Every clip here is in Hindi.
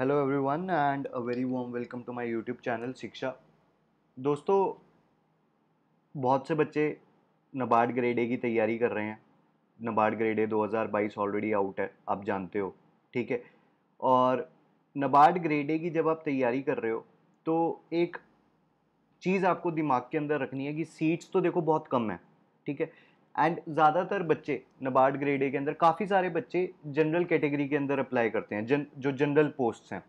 hello everyone and a very warm welcome to my YouTube channel Shiksha दोस्तों बहुत से बच्चे नबार्ड ग्रेड ए की तैयारी कर रहे हैं NABARD grade A 2022 already out है आप जानते हो ठीक है और नबार्ड ग्रेड ए की जब आप तैयारी कर रहे हो तो एक चीज़ आपको दिमाग के अंदर रखनी है कि सीट्स तो देखो बहुत कम है ठीक है एंड ज़्यादातर बच्चे नबार्ड ग्रेड ए के अंदर काफ़ी सारे बच्चे जनरल कैटेगरी के अंदर अप्लाई करते हैं जन जो जनरल पोस्ट हैं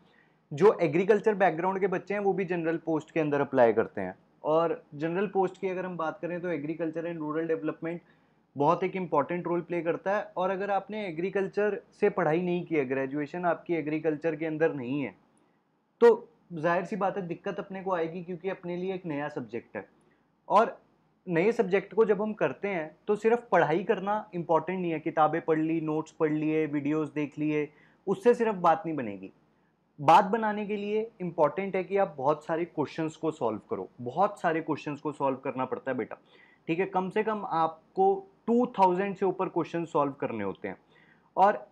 जो एग्रीकल्चर बैकग्राउंड के बच्चे हैं वो भी जनरल पोस्ट के अंदर अप्लाई करते हैं और जनरल पोस्ट की अगर हम बात करें तो एग्रीकल्चर एंड रूरल डेवलपमेंट बहुत एक इम्पॉर्टेंट रोल प्ले करता है और अगर आपने एग्रीकल्चर से पढ़ाई नहीं की है ग्रेजुएशन आपकी एग्रीकल्चर के अंदर नहीं है तो जाहिर सी बात है दिक्कत अपने को आएगी क्योंकि अपने लिए एक नया सब्जेक्ट है और नए सब्जेक्ट को जब हम करते हैं तो सिर्फ पढ़ाई करना इम्पॉर्टेंट नहीं है किताबें पढ़ ली नोट्स पढ़ लिए वीडियोस देख लिए उससे सिर्फ बात नहीं बनेगी बात बनाने के लिए इम्पॉर्टेंट है कि आप बहुत सारे क्वेश्चंस को सॉल्व करो बहुत सारे क्वेश्चंस को सॉल्व करना पड़ता है बेटा ठीक है कम से कम आपको टू से ऊपर क्वेश्चन सॉल्व करने होते हैं और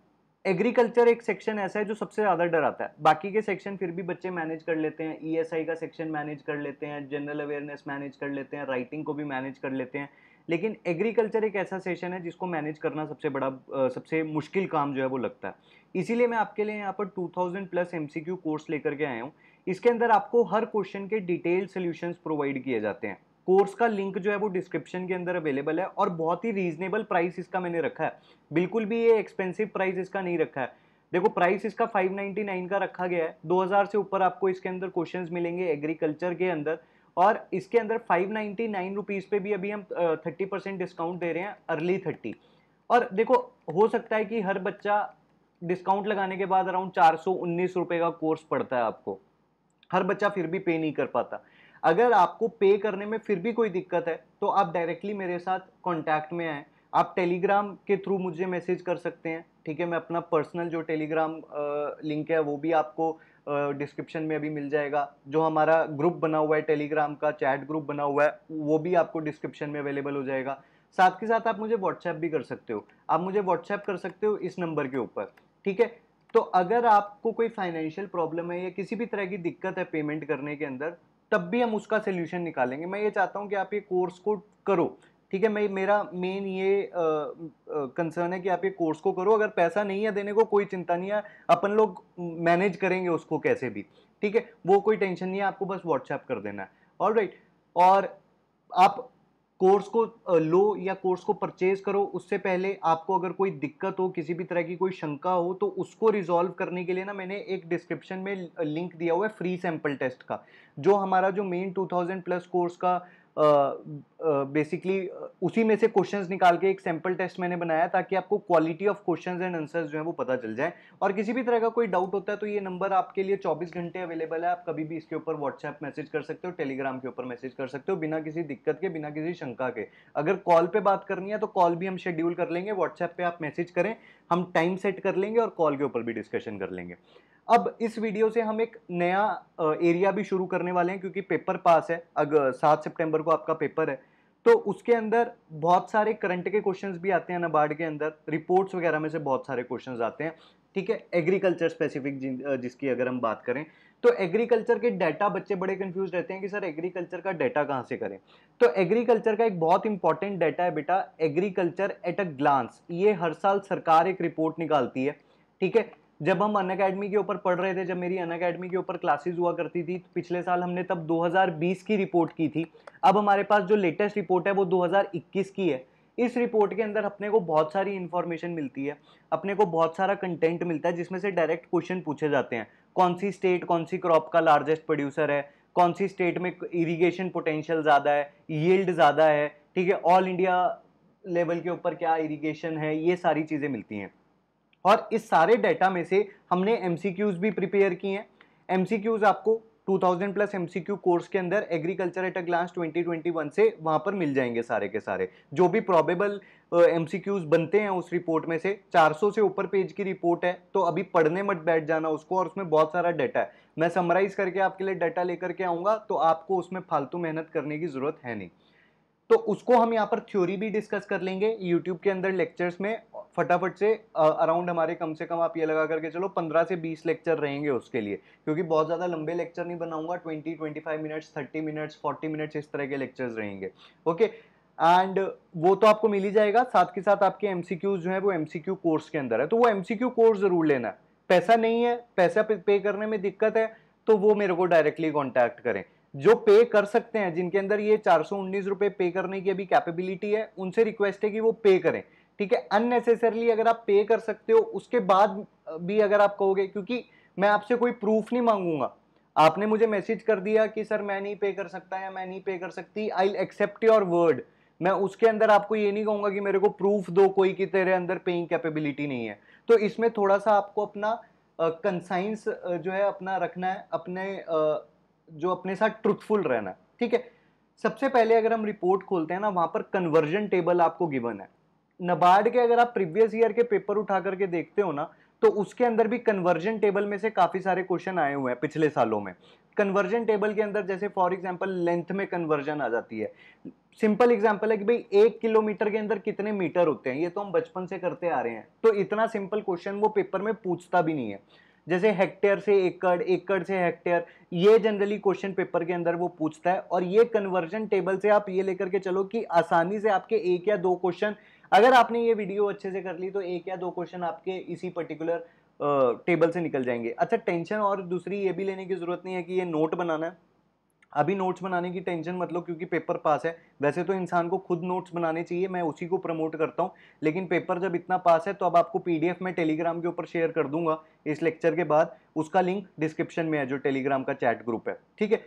एग्रीकल्चर एक सेक्शन ऐसा है जो सबसे ज़्यादा डराता है बाकी के सेक्शन फिर भी बच्चे मैनेज कर लेते हैं ईएसआई e का सेक्शन मैनेज कर लेते हैं जनरल अवेयरनेस मैनेज कर लेते हैं राइटिंग को भी मैनेज कर लेते हैं लेकिन एग्रीकल्चर एक ऐसा सेशन है जिसको मैनेज करना सबसे बड़ा सबसे मुश्किल काम जो है वो लगता है इसीलिए मैं आपके लिए यहाँ पर 2000 प्लस एम कोर्स लेकर के आया हूँ इसके अंदर आपको हर क्वेश्चन के डिटेल सोल्यूशंस प्रोवाइड किए जाते हैं कोर्स का लिंक जो है वो डिस्क्रिप्शन के अंदर अवेलेबल है और बहुत ही रीजनेबल प्राइस इसका मैंने रखा है बिल्कुल भी ये एक्सपेंसिव प्राइस इसका नहीं रखा है देखो प्राइस इसका 599 का रखा गया है 2000 से ऊपर आपको इसके अंदर क्वेश्चन मिलेंगे एग्रीकल्चर के अंदर और इसके अंदर फाइव नाइन्टी नाइन रुपीज़ पे भी अभी हम थर्टी परसेंट डिस्काउंट दे रहे हैं अर्ली थर्टी और देखो हो सकता है कि हर बच्चा डिस्काउंट लगाने के बाद अराउंड चार सौ उन्नीस रुपये का कोर्स पड़ता है आपको हर बच्चा फिर भी पे नहीं कर पाता अगर आपको पे करने में फिर भी कोई दिक्कत है तो आप डायरेक्टली मेरे साथ कॉन्टैक्ट में आएँ आप टेलीग्राम के थ्रू मुझे मैसेज कर सकते हैं ठीक है मैं अपना पर्सनल जो टेलीग्राम लिंक है वो भी आपको डिस्क्रिप्शन में अभी मिल जाएगा जो हमारा ग्रुप बना हुआ है टेलीग्राम का चैट ग्रुप बना हुआ है वो भी आपको डिस्क्रिप्शन में अवेलेबल हो जाएगा साथ के साथ आप मुझे व्हाट्सएप भी कर सकते हो आप मुझे व्हाट्सएप कर सकते हो इस नंबर के ऊपर ठीक है तो अगर आपको कोई फाइनेंशियल प्रॉब्लम है या किसी भी तरह की दिक्कत है पेमेंट करने के अंदर तब भी हम उसका सोल्यूशन निकालेंगे मैं ये चाहता हूँ कि आप ये कोर्स को करो ठीक है मैं मेरा मेन ये कंसर्न है कि आप ये कोर्स को करो अगर पैसा नहीं है देने को कोई चिंता नहीं है अपन लोग मैनेज करेंगे उसको कैसे भी ठीक है वो कोई टेंशन नहीं है आपको बस व्हाट्सएप कर देना है ऑल राइट और आप कोर्स को लो या कोर्स को परचेज करो उससे पहले आपको अगर कोई दिक्कत हो किसी भी तरह की कोई शंका हो तो उसको रिजॉल्व करने के लिए ना मैंने एक डिस्क्रिप्शन में लिंक दिया हुआ है फ्री सैम्पल टेस्ट का जो हमारा जो मेन 2000 प्लस कोर्स का बेसिकली uh, uh, उसी में से क्वेश्चंस निकाल के एक सैंपल टेस्ट मैंने बनाया ताकि आपको quality of questions and answers जो है वो पता चल जाए और किसी भी तरह का कोई डाउट होता है तो ये नंबर आपके लिए 24 घंटे अवेलेबल है आप कभी भी इसके ऊपर व्हाट्सएप मैसेज कर सकते हो टेलीग्राम के ऊपर मैसेज कर सकते हो बिना किसी दिक्कत के बिना किसी शंका के अगर कॉल पर बात करनी है तो कॉल भी हम शेड्यूल कर लेंगे व्हाट्सएप पर आप मैसेज करें हम टाइम सेट कर लेंगे और कॉल के ऊपर भी डिस्कशन कर लेंगे अब इस वीडियो से हम एक नया एरिया भी शुरू करने वाले हैं क्योंकि पेपर पास है अगर सात सितंबर को आपका पेपर है तो उसके अंदर बहुत सारे करंट के क्वेश्चंस भी आते हैं नबार्ड के अंदर रिपोर्ट्स वगैरह में से बहुत सारे क्वेश्चंस आते हैं ठीक है एग्रीकल्चर स्पेसिफिक जिसकी अगर हम बात करें तो एग्रीकल्चर के डाटा बच्चे बड़े कंफ्यूज रहते हैं कि सर एग्रीकल्चर का डाटा कहाँ से करें तो एग्रीकल्चर का एक बहुत इंपॉर्टेंट डाटा है बेटा एग्रीकल्चर एट अ ग्लांस ये हर साल सरकार एक रिपोर्ट निकालती है ठीक है जब हम अन अकेडमी के ऊपर पढ़ रहे थे जब मेरी अन अकेडमी के ऊपर क्लासेस हुआ करती थी तो पिछले साल हमने तब 2020 की रिपोर्ट की थी अब हमारे पास जो लेटेस्ट रिपोर्ट है वो 2021 की है इस रिपोर्ट के अंदर अपने को बहुत सारी इन्फॉर्मेशन मिलती है अपने को बहुत सारा कंटेंट मिलता है जिसमें से डायरेक्ट क्वेश्चन पूछे जाते हैं कौन सी स्टेट कौन सी क्रॉप का लार्जेस्ट प्रोड्यूसर है कौन सी स्टेट में इरीगेशन पोटेंशियल ज़्यादा है येल्ड ज़्यादा है ठीक है ऑल इंडिया लेवल के ऊपर क्या इरीगेशन है ये सारी चीज़ें मिलती हैं और इस सारे डाटा में से हमने एम भी प्रिपेयर किए हैं एम आपको 2000 प्लस एम कोर्स के अंदर एग्रीकल्चर एट अ ट्वेंटी 2021 से वहाँ पर मिल जाएंगे सारे के सारे जो भी प्रॉबेबल एम uh, बनते हैं उस रिपोर्ट में से 400 से ऊपर पेज की रिपोर्ट है तो अभी पढ़ने मत बैठ जाना उसको और उसमें बहुत सारा डाटा है मैं समराइज़ करके आपके लिए डाटा लेकर के आऊँगा तो आपको उसमें फालतू मेहनत करने की ज़रूरत है नहीं तो उसको हम यहाँ पर थ्योरी भी डिस्कस कर लेंगे यूट्यूब के अंदर लेक्चर्स में फटाफट से अराउंड हमारे कम से कम आप ये लगा करके चलो 15 से 20 लेक्चर रहेंगे उसके लिए क्योंकि बहुत ज़्यादा लंबे लेक्चर नहीं बनाऊंगा 20 25 मिनट्स 30 मिनट्स 40 मिनट्स इस तरह के लेक्चर्स रहेंगे ओके एंड वो तो आपको मिल ही जाएगा साथ के साथ आपके एम जो है वो एम कोर्स के अंदर है तो वो एम कोर्स ज़रूर लेना है पैसा नहीं है पैसा पे करने में दिक्कत है तो वो मेरे को डायरेक्टली कॉन्टैक्ट करें जो पे कर सकते हैं जिनके अंदर ये चार सौ उन्नीस रुपये पे करने की अभी कैपेबिलिटी है उनसे रिक्वेस्ट है कि वो पे करें ठीक है अननेसेसरली अगर आप पे कर सकते हो उसके बाद भी अगर आप कहोगे क्योंकि मैं आपसे कोई प्रूफ नहीं मांगूंगा आपने मुझे मैसेज कर दिया कि सर मैं नहीं पे कर सकता या मैं नहीं पे कर सकती आई एक्सेप्ट योर वर्ड मैं उसके अंदर आपको ये नहीं कहूंगा कि मेरे को प्रूफ दो कोई कि तेरे अंदर पेइंग कैपेबिलिटी नहीं है तो इसमें थोड़ा सा आपको अपना कंसाइंस uh, uh, जो है अपना रखना है अपने uh, जो अपने साथ ट्रुथफुल रहना है ठीक है सबसे पहले अगर हम रिपोर्ट खोलते हैं ना वहां पर कन्वर्जन टेबल आपको गिवन है नबार्ड के अगर आप प्रीवियस ईयर के पेपर उठा करके देखते हो ना तो उसके अंदर भी कन्वर्जन टेबल में से काफ़ी सारे क्वेश्चन आए हुए हैं पिछले सालों में कन्वर्जन टेबल के अंदर जैसे फॉर एग्जाम्पल लेंथ में कन्वर्जन आ जाती है सिंपल एग्जाम्पल है कि भाई एक किलोमीटर के अंदर कितने मीटर होते हैं ये तो हम बचपन से करते आ रहे हैं तो इतना सिंपल क्वेश्चन वो पेपर में पूछता भी नहीं है जैसे हेक्टेयर से एकड़ एकड़ से हेक्टेयर ये जनरली क्वेश्चन पेपर के अंदर वो पूछता है और ये कन्वर्जन टेबल से आप ये लेकर के चलो कि आसानी से आपके एक या दो क्वेश्चन अगर आपने ये वीडियो अच्छे से कर ली तो एक या दो क्वेश्चन आपके इसी पर्टिकुलर टेबल से निकल जाएंगे अच्छा टेंशन और दूसरी ये भी लेने की ज़रूरत नहीं है कि ये नोट बनाना है अभी नोट्स बनाने की टेंशन मतलब क्योंकि पेपर पास है वैसे तो इंसान को खुद नोट्स बनाने चाहिए मैं उसी को प्रमोट करता हूँ लेकिन पेपर जब इतना पास है तो अब आपको पीडीएफ मैं टेलीग्राम के ऊपर शेयर कर दूंगा इस लेक्चर के बाद उसका लिंक डिस्क्रिप्शन में है जो टेलीग्राम का चैट ग्रुप है ठीक है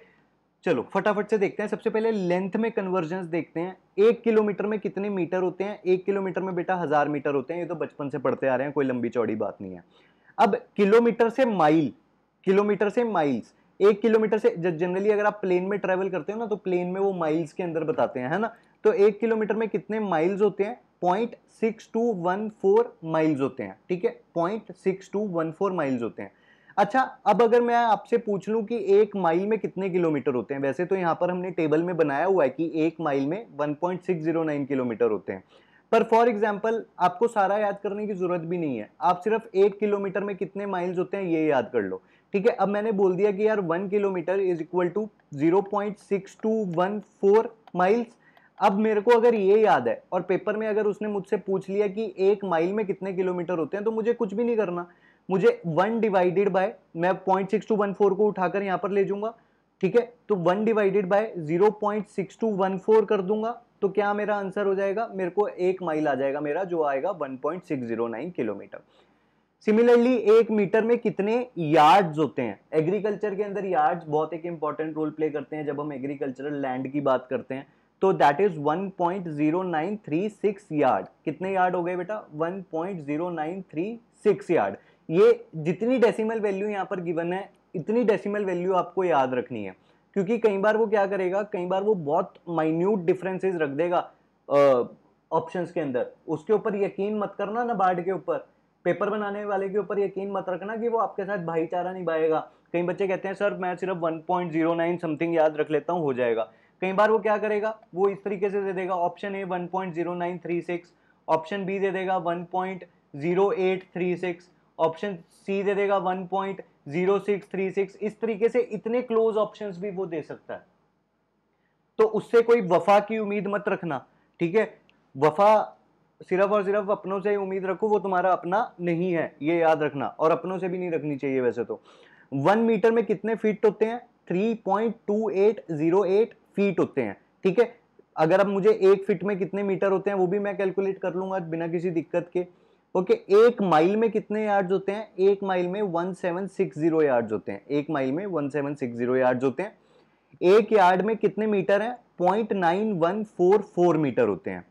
चलो फटाफट से देखते हैं सबसे पहले लेंथ में कन्वर्जन देखते हैं एक किलोमीटर में कितने मीटर होते हैं एक किलोमीटर में बेटा हज़ार मीटर होते हैं ये तो बचपन से पढ़ते आ रहे हैं कोई लंबी चौड़ी बात नहीं है अब किलोमीटर से माइल किलोमीटर से माइल्स एक किलोमीटर से जनरली अगर आप प्लेन में ट्रेवल करते हो ना तो प्लेन में वो माइल्स के अंदर बताते हैं है ना तो एक किलोमीटर में कितने माइल्स होते हैं point six two one four miles होते हैं ठीक है point six two one four miles होते हैं अच्छा अब अगर मैं आपसे पूछ लूँ कि एक माइल में कितने किलोमीटर होते हैं वैसे तो यहाँ पर हमने टेबल में बनाया हुआ है कि एक माइल में नाइन किलोमीटर होते हैं पर फॉर एग्जाम्पल आपको सारा याद करने की जरूरत भी नहीं है आप सिर्फ एक किलोमीटर में कितने माइल्स होते हैं ये याद कर लो ठीक है अब मैंने बोल दिया कि यार one kilometre is equal to zero point six two one four miles अब मेरे को अगर ये याद है और पेपर में अगर उसने मुझसे पूछ लिया कि एक माइल में कितने किलोमीटर होते हैं तो मुझे कुछ भी नहीं करना मुझे वन डिवाइडेड बाय मैं point six two one four को उठाकर यहाँ पर ले जाऊंगा ठीक है तो one divided by zero point six two one four कर दूंगा तो क्या मेरा आंसर हो जाएगा मेरे को एक माइल आ जाएगा मेरा जो आएगा one point six zero nine kilometre similarly एक मीटर में कितने यार्ड्स होते हैं एग्रीकल्चर के अंदर यार्ड्स बहुत एक इंपॉर्टेंट रोल प्ले करते हैं जब हम एग्रीकल्चरल लैंड की बात करते हैं तो दैट इज 1.0936 यार्ड कितने यार्ड हो गए बेटा 1.0936 यार्ड ये जितनी डेसिमल वैल्यू यहाँ पर गिवन है इतनी डेसिमल वैल्यू आपको याद रखनी है क्योंकि कई बार वो क्या करेगा कई बार वो बहुत माइन्यूट डिफरेंसेस रख देगा ऑप्शंस के अंदर उसके ऊपर यकीन मत करना ना बाढ़ के ऊपर पेपर बनाने वाले के ऊपर यकीन मत रखना कि वो आपके साथ भाईचारा निभाएगा कई बच्चे कहते हैं सर मैं सिर्फ 1.09 समथिंग याद रख लेता हूँ हो जाएगा कई बार वो क्या करेगा वो इस तरीके से दे देगा ऑप्शन ए 1.0936 ऑप्शन बी दे देगा 1.0836 ऑप्शन सी दे देगा 1.0636 इस तरीके से इतने क्लोज ऑप्शंस भी वो दे सकता है तो उससे कोई वफा की उम्मीद मत रखना ठीक है वफा सिर्फ और सिर्फ अपनों से ही उम्मीद रखो वो तुम्हारा अपना नहीं है ये याद रखना और अपनों से भी नहीं रखनी चाहिए वैसे तो वन मीटर में कितने फीट होते हैं एट फीट होते हैं ठीक है अगर अब मुझे एक फीट में कितने मीटर होते हैं वो भी मैं कैलकुलेट कर लूंगा बिना किसी दिक्कत के ओके okay, एक माइल में कितने यार्ड्स होते हैं एक माइल में वन सेवन जीरो यार्ड्स होते हैं एक माइल में वन सेवन जीरो यार्ड्स होते हैं एक यार्ड में कितने मीटर हैं फोर मीटर होते हैं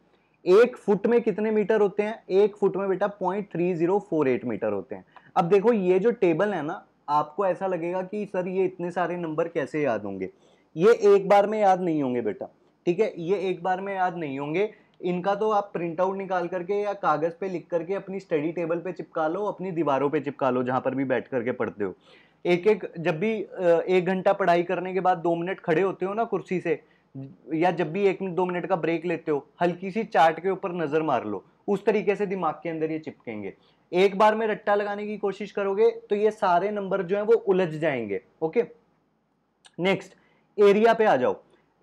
एक फुट में कितने मीटर होते हैं एक फुट में बेटा point three zero four eight metre होते हैं अब देखो ये जो टेबल है ना आपको ऐसा लगेगा कि सर ये इतने सारे नंबर कैसे याद होंगे ये एक बार में याद नहीं होंगे बेटा ठीक है ये एक बार में याद नहीं होंगे इनका तो आप प्रिंट आउट निकाल करके या कागज़ पे लिख करके अपनी स्टडी टेबल पे चिपका लो अपनी दीवारों पे चिपका लो जहाँ पर भी बैठ करके पढ़ते हो एक एक जब भी एक घंटा पढ़ाई करने के बाद दो मिनट खड़े होते हो ना कुर्सी से या जब भी एक मिनट दो मिनट का ब्रेक लेते हो हल्की सी चार्ट के ऊपर नजर मार लो उस तरीके से दिमाग के अंदर ये चिपकेंगे एक बार में रट्टा लगाने की कोशिश करोगे तो ये सारे नंबर जो है वो उलझ जाएंगे ओके नेक्स्ट एरिया पे आ जाओ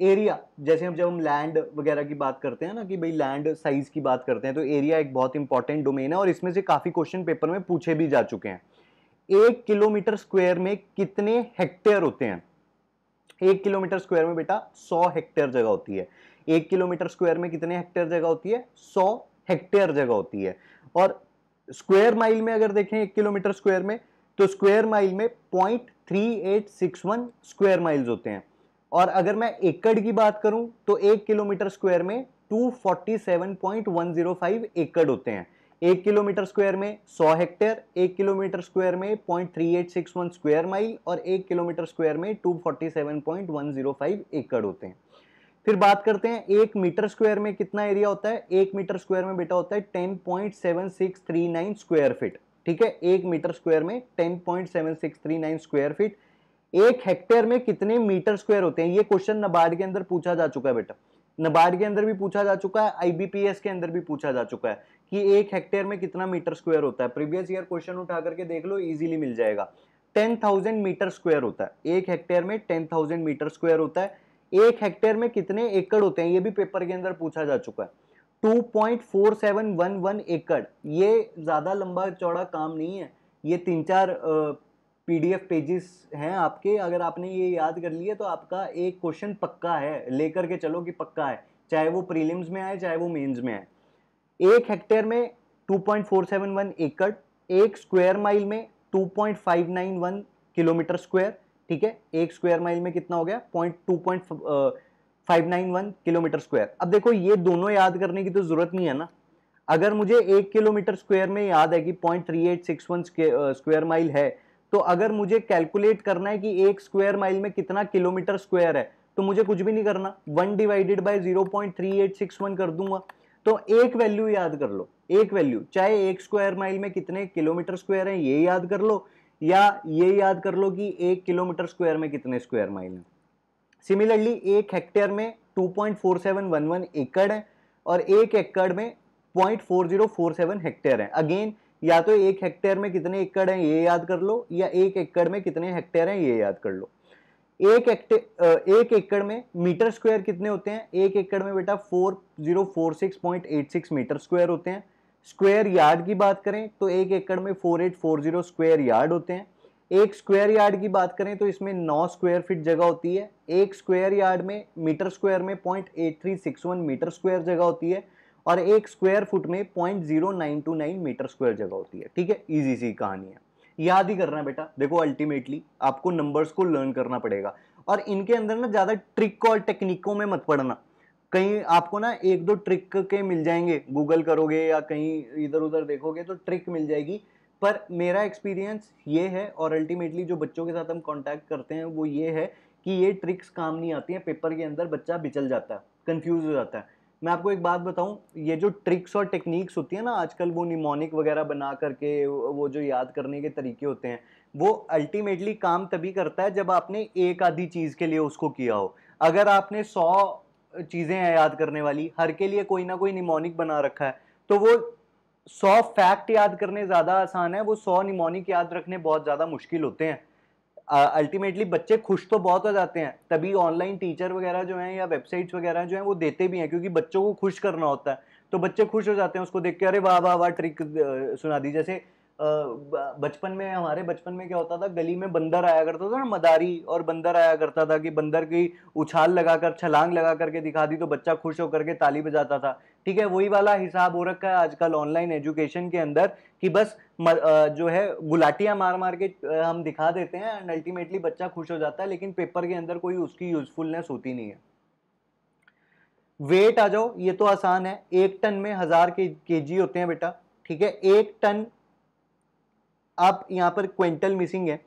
एरिया जैसे हम जब हम लैंड वगैरह की बात करते हैं ना कि भाई लैंड साइज की बात करते हैं तो एरिया एक बहुत इंपॉर्टेंट डोमेन है और इसमें से काफी क्वेश्चन पेपर में पूछे भी जा चुके हैं एक किलोमीटर स्क्वायर में कितने हेक्टेयर होते हैं एक किलोमीटर स्क्वायर में बेटा सौ हेक्टेयर जगह होती है एक किलोमीटर स्क्वायर में कितने हेक्टेयर जगह होती है सौ हेक्टेयर जगह होती है और स्क्वायर माइल में अगर देखें एक किलोमीटर स्क्वायर में तो स्क्वायर माइल में point three eight six one square miles होते हैं और अगर मैं एकड़ की बात करूं तो एक किलोमीटर स्क्वायर में 247.105 एकड़ होते हैं एक किलोमीटर स्क्वायर में 100 हेक्टेयर एक किलोमीटर स्क्वायर में 0.3861 स्क्वायर माइल और एक किलोमीटर स्क्वायर में 247.105 एकड़ होते हैं फिर बात करते हैं एक मीटर स्क्वायर में कितना एरिया होता है एक मीटर स्क्वायर में बेटा होता है 10.7639 स्क्वायर फीट ठीक है एक मीटर स्क्वायर में 10.7639 स्क्वायर फीट एक हेक्टेयर में कितने मीटर स्क्वायर होते हैं ये क्वेश्चन नबार्ड के अंदर पूछा जा चुका है बेटा नबार्ड के अंदर भी पूछा जा चुका है आईबीपीएस के अंदर भी पूछा जा चुका है कि एक हेक्टेयर में कितना मीटर स्क्वायर होता है प्रीवियस ईयर क्वेश्चन उठा करके देख लो इजीली मिल जाएगा टेन थाउजेंड मीटर स्क्वायर होता है एक हेक्टेयर में टेन थाउजेंड मीटर स्क्वायर होता है एक हेक्टेयर में कितने एकड़ होते हैं ये भी पेपर के अंदर पूछा जा चुका है 2.4711 एकड़ ये ज़्यादा लंबा चौड़ा काम नहीं है ये तीन चार पीडीएफ पेजेस हैं आपके अगर आपने ये याद कर लिए तो आपका एक क्वेश्चन पक्का है लेकर के चलो कि पक्का है चाहे वो प्रीलिम्स में आए चाहे वो मेन्स में आए एक हेक्टेयर में 2.471 एकड़ एक स्क्वायर माइल में 2.591 किलोमीटर स्क्वायर ठीक है एक स्क्वायर माइल में कितना हो गया point two point five nine one kilometre square अब देखो ये दोनों याद करने की तो जरूरत नहीं है ना अगर मुझे एक किलोमीटर स्क्वायर में याद है कि point three eight six one square mile है तो अगर मुझे कैलकुलेट करना है कि एक स्क्वायर माइल में कितना किलोमीटर स्क्वायर है तो मुझे कुछ भी नहीं करना one divided by zero point three eight six one कर दूंगा तो एक वैल्यू याद कर लो एक वैल्यू चाहे एक स्क्वायर माइल में कितने किलोमीटर स्क्वायर हैं ये याद कर लो या ये याद कर लो कि एक किलोमीटर स्क्वायर में कितने स्क्वायर माइल हैं सिमिलरली एक हेक्टेयर में two point four seven one one एकड़ है और एक एकड़ में four four zero seven hectare है अगेन या तो एक हेक्टेयर में कितने एकड़ हैं ये याद कर लो या एक एकड़ में कितने हेक्टेयर हैं ये याद कर लो एक एक एकड़ में मीटर स्क्वायर कितने होते हैं एक एकड़ में बेटा four zero four six point eight six metre square होते हैं स्क्वायर यार्ड की बात करें तो एक एकड़ में four eight four zero square yard होते हैं एक स्क्वायर यार्ड की बात करें तो इसमें नौ स्क्वायर फीट जगह होती है एक स्क्वायर यार्ड में मीटर स्क्वायर में point eight three six one metre square जगह होती है और एक स्क्वायर फुट में point zero nine two nine metre square जगह होती है ठीक है ईजी सी कहानी है याद ही करना बेटा देखो अल्टीमेटली आपको नंबर्स को लर्न करना पड़ेगा और इनके अंदर ना ज़्यादा ट्रिक और टेक्निकों में मत पड़ना कहीं आपको ना एक दो ट्रिक के मिल जाएंगे गूगल करोगे या कहीं इधर उधर देखोगे तो ट्रिक मिल जाएगी पर मेरा एक्सपीरियंस ये है और अल्टीमेटली जो बच्चों के साथ हम कांटेक्ट करते हैं वो ये है कि ये ट्रिक्स काम नहीं आती हैं पेपर के अंदर बच्चा बिचल जाता है कन्फ्यूज़ हो जाता है मैं आपको एक बात बताऊं ये जो ट्रिक्स और टेक्निक्स होती है ना आजकल वो निमोनिक वगैरह बना करके वो जो याद करने के तरीके होते हैं वो अल्टीमेटली काम तभी करता है जब आपने एक आधी चीज़ के लिए उसको किया हो अगर आपने सौ चीज़ें हैं याद करने वाली हर के लिए कोई ना कोई निमोनिक बना रखा है तो वो सौ फैक्ट याद करने ज़्यादा आसान है वो सौ निमोनिक याद रखने बहुत ज़्यादा मुश्किल होते हैं अल्टीमेटली बच्चे खुश तो बहुत हो जाते हैं तभी ऑनलाइन टीचर वगैरह जो हैं या वेबसाइट्स वगैरह जो हैं वो देते भी हैं क्योंकि बच्चों को खुश करना होता है तो बच्चे खुश हो जाते हैं उसको देख के अरे वाह वाह वाह ट्रिक सुना दी जैसे बचपन में हमारे बचपन में क्या होता था गली में बंदर आया करता था ना मदारी और बंदर आया करता था कि बंदर की उछाल लगाकर छलांग लगा करके दिखा दी तो बच्चा खुश होकर के ताली बजाता था ठीक है वही वाला हिसाब हो रखा है आजकल ऑनलाइन एजुकेशन के अंदर कि बस जो है गुलाटियाँ मार मार के हम दिखा देते हैं एंड अल्टीमेटली बच्चा खुश हो जाता है लेकिन पेपर के अंदर कोई उसकी यूजफुलनेस होती नहीं है वेट आ जाओ ये तो आसान है एक टन में हज़ार के जी होते हैं बेटा ठीक है एक टन आप यहाँ पर क्विंटल मिसिंग है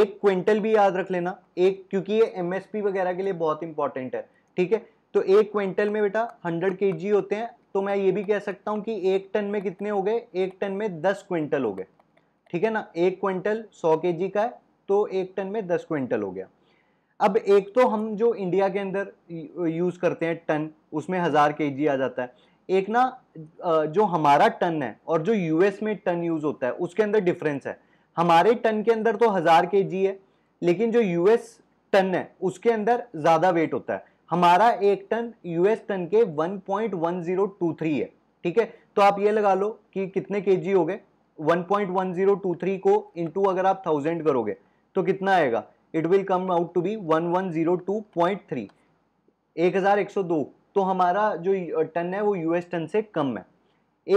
एक क्विंटल भी याद रख लेना एक क्योंकि ये एम वगैरह के लिए बहुत इंपॉर्टेंट है ठीक है तो एक क्विंटल में बेटा हंड्रेड के होते हैं तो मैं ये भी कह सकता हूँ कि एक टन में कितने हो गए एक टन में दस क्विंटल हो गए ठीक है ना एक क्विंटल सौ के का है तो एक टन में दस क्विंटल हो गया अब एक तो हम जो इंडिया के अंदर यूज़ करते हैं टन उसमें हज़ार के आ जाता है एक ना जो हमारा टन है और जो यूएस में टन यूज होता है उसके अंदर डिफरेंस है हमारे टन के अंदर तो हज़ार के है लेकिन जो यूएस टन है उसके अंदर ज़्यादा वेट होता है हमारा एक टन यूएस टन के 1.1023 है ठीक है तो आप ये लगा लो कि कितने जी हो गए 1.1023 को इनटू अगर आप थाउजेंड करोगे तो कितना आएगा it will come out to be 1102.3 1102 तो हमारा जो टन है वो यूएस टन से कम है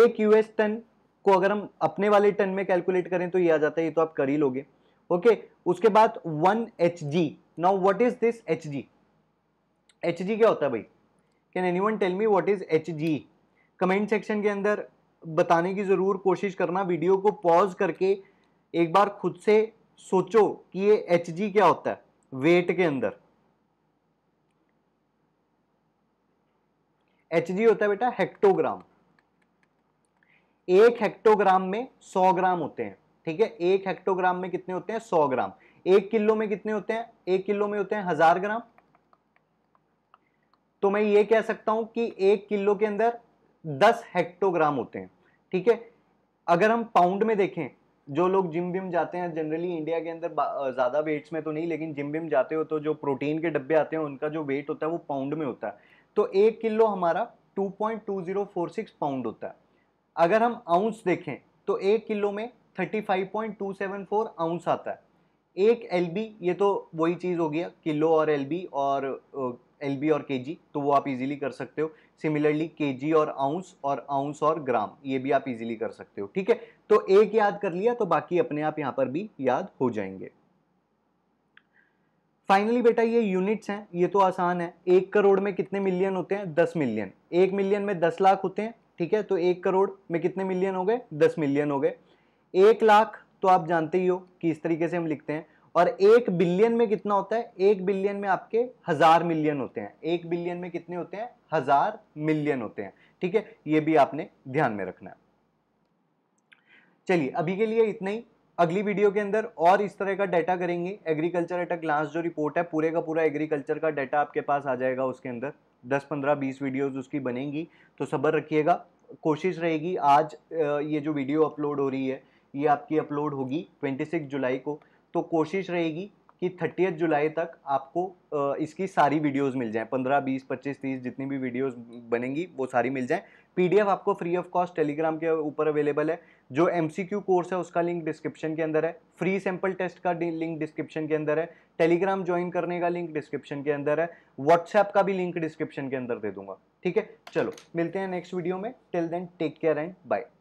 एक यूएस टन को अगर हम अपने वाले टन में कैलकुलेट करें तो ये आ जाता है ये तो आप कर ही लोगे ओके उसके बाद one H G now what is this H G H G क्या होता है भाई can anyone tell me what is H G comment section के अंदर बताने की ज़रूर कोशिश करना वीडियो को पॉज करके एक बार खुद से सोचो कि ये एच जी क्या होता है वेट के अंदर एच होता है बेटा हेक्टोग्राम एक हेक्टोग्राम में सौ ग्राम होते हैं ठीक है एक हेक्टोग्राम में कितने होते हैं सौ ग्राम एक किलो में कितने होते हैं एक किलो में होते हैं हजार ग्राम तो मैं ये कह सकता हूं कि एक किलो के अंदर दस हेक्टोग्राम होते हैं ठीक है अगर हम पाउंड में देखें जो लोग जिम विम जाते हैं जनरली इंडिया के अंदर ज़्यादा वेट्स में तो नहीं लेकिन जिम विम जाते हो तो जो प्रोटीन के डब्बे आते हैं उनका जो वेट होता है वो पाउंड में होता है तो एक किलो हमारा 2.2046 पाउंड होता है अगर हम आउंस देखें तो एक किलो में 35.274 आउंस आता है एक एल ये तो वही चीज़ हो गया किलो और एल और एल और के तो वो आप इजीली कर सकते हो सिमिलरली के और आउंस और आउंस और ग्राम ये भी आप इजीली कर सकते हो ठीक है तो एक याद कर लिया तो बाकी अपने आप यहाँ पर भी याद हो जाएंगे फाइनली बेटा ये यूनिट्स हैं ये तो आसान है एक करोड़ में कितने मिलियन होते हैं दस मिलियन एक मिलियन में दस लाख होते हैं ठीक है तो एक करोड़ में कितने मिलियन हो गए दस मिलियन हो गए एक लाख तो आप जानते ही हो कि इस तरीके से हम लिखते हैं और एक बिलियन में कितना होता है एक बिलियन में आपके हज़ार मिलियन होते हैं एक बिलियन में कितने होते हैं हज़ार मिलियन होते हैं ठीक है ये भी आपने ध्यान में रखना है चलिए अभी के लिए इतना ही अगली वीडियो के अंदर और इस तरह का डाटा करेंगे एग्रीकल्चर एट अ ग्लांस जो रिपोर्ट है पूरे का पूरा एग्रीकल्चर का डाटा आपके पास आ जाएगा उसके अंदर 10-15 20 वीडियोस उसकी बनेंगी तो सब्र रखिएगा कोशिश रहेगी आज ये जो वीडियो अपलोड हो रही है ये आपकी अपलोड होगी 26 जुलाई को तो कोशिश रहेगी कि थर्टी जुलाई तक आपको इसकी सारी वीडियोज़ मिल जाएँ पंद्रह बीस पच्चीस तीस जितनी भी वीडियोज़ बनेंगी वो सारी मिल जाएँ पीडीएफ आपको फ्री ऑफ कॉस्ट टेलीग्राम के ऊपर अवेलेबल है जो एमसीक्यू कोर्स है उसका लिंक डिस्क्रिप्शन के अंदर है फ्री सैंपल टेस्ट का लिंक डिस्क्रिप्शन के अंदर है टेलीग्राम ज्वाइन करने का लिंक डिस्क्रिप्शन के अंदर है व्हाट्सएप का भी लिंक डिस्क्रिप्शन के अंदर दे दूंगा ठीक है चलो मिलते हैं नेक्स्ट वीडियो में till then take care and bye